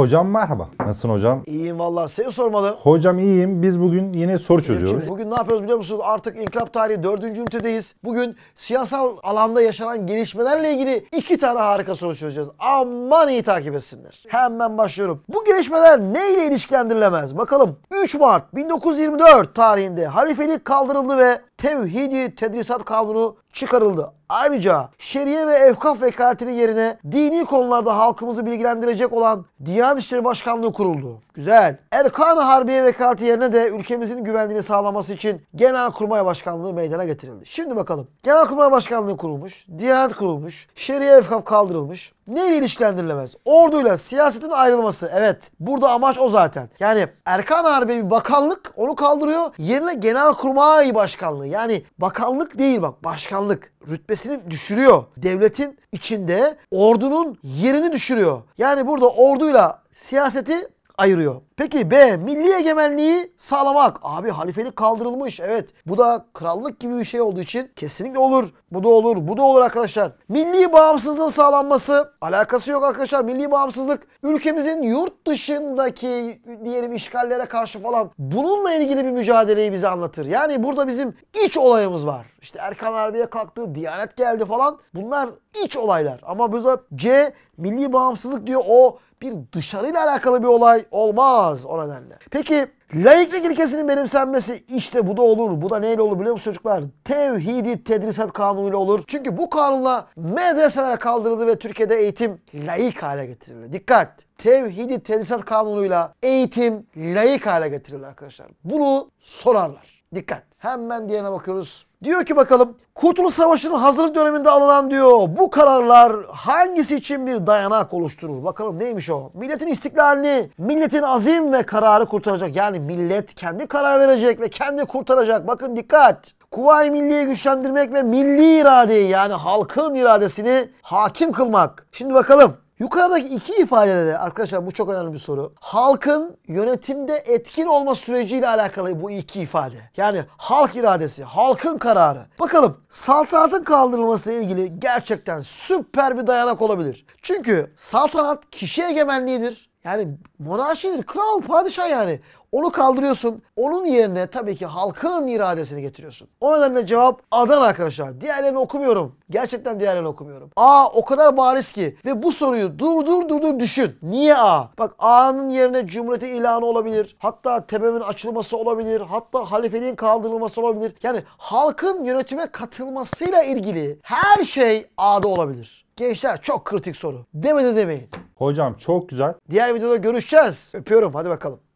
Hocam merhaba. Nasılsın hocam? İyiyim valla. Seni sormalı. Hocam iyiyim. Biz bugün yine soru çözüyoruz. bugün ne yapıyoruz biliyor musunuz? Artık inkılap Tarihi dördüncü ünitedeyiz. Bugün siyasal alanda yaşanan gelişmelerle ilgili iki tane harika soru çözeceğiz. Aman iyi takip etsinler. Hemen başlıyorum. Bu gelişmeler neyle ilişkilendirilemez? Bakalım. 3 Mart 1924 tarihinde halifelik kaldırıldı ve tevhidi tedrisat kanunu çıkarıldı. Ayrıca şeriye ve evkaf vekaletinin yerine dini konularda halkımızı bilgilendirecek olan Diyanet İşleri Başkanlığı kuruldu. Güzel. erkan Harbiye vekaleti yerine de ülkemizin güvenliğini sağlaması için Genelkurmay Başkanlığı meydana getirildi. Şimdi bakalım. Genelkurmay Başkanlığı kurulmuş, Diyanet kurulmuş, şeriye evkaf kaldırılmış. Neyle ilişkilendirilemez? Orduyla siyasetin ayrılması. Evet. Burada amaç o zaten. Yani Erkan Harbiye bir bakanlık onu kaldırıyor. Yerine Genelkurmay Başkanlığı yani bakanlık değil bak başkanlık rütbesini düşürüyor. Devletin içinde ordunun yerini düşürüyor. Yani burada orduyla siyaseti ayırıyor. Peki B. Milli egemenliği sağlamak. Abi halifelik kaldırılmış. Evet. Bu da krallık gibi bir şey olduğu için kesinlikle olur. Bu da olur. Bu da olur arkadaşlar. Milli bağımsızlığın sağlanması. Alakası yok arkadaşlar. Milli bağımsızlık ülkemizin yurt dışındaki diyelim işgallere karşı falan bununla ilgili bir mücadeleyi bize anlatır. Yani burada bizim iç olayımız var. İşte Erkan Harbiye kalktı, Diyanet geldi falan. Bunlar iç olaylar. Ama burada C Milli bağımsızlık diyor o bir dışarıyla alakalı bir olay olmaz o nedenle. Peki laiklik ilkesinin benimsenmesi işte bu da olur. Bu da neyle olur biliyor musun çocuklar? Tevhidi tedrisat kanunuyla olur. Çünkü bu kanunla medreseler kaldırıldı ve Türkiye'de eğitim laik hale getirildi. Dikkat! Tevhidi tedrisat kanunuyla eğitim laik hale getirildi arkadaşlar. Bunu sorarlar. Dikkat. Hemen diğerine bakıyoruz. Diyor ki bakalım Kurtuluş Savaşı'nın hazırlık döneminde alınan diyor bu kararlar hangisi için bir dayanak oluşturur? Bakalım neymiş o? Milletin istiklalini, milletin azim ve kararı kurtaracak. Yani millet kendi karar verecek ve kendi kurtaracak. Bakın dikkat. Kuvayi milliye güçlendirmek ve milli iradeyi yani halkın iradesini hakim kılmak. Şimdi bakalım Yukarıdaki iki ifadede de arkadaşlar bu çok önemli bir soru. Halkın yönetimde etkin olma süreciyle alakalı bu iki ifade. Yani halk iradesi, halkın kararı. Bakalım saltanatın kaldırılması ile ilgili gerçekten süper bir dayanak olabilir. Çünkü saltanat kişi egemenliğidir yani monarşidir. Kral, padişah yani. Onu kaldırıyorsun. Onun yerine tabii ki halkın iradesini getiriyorsun. O nedenle cevap adan arkadaşlar. Diğerlerini okumuyorum. Gerçekten diğerlerini okumuyorum. A o kadar bariz ki. Ve bu soruyu dur dur dur dur düşün. Niye A? Bak A'nın yerine cumhuriyeti ilanı olabilir. Hatta TBMM'in açılması olabilir. Hatta halifeliğin kaldırılması olabilir. Yani halkın yönetime katılmasıyla ilgili her şey A'da olabilir. Gençler çok kritik soru. Demedi demeyin. Hocam çok güzel. Diğer videoda görüşeceğiz. Öpüyorum hadi bakalım.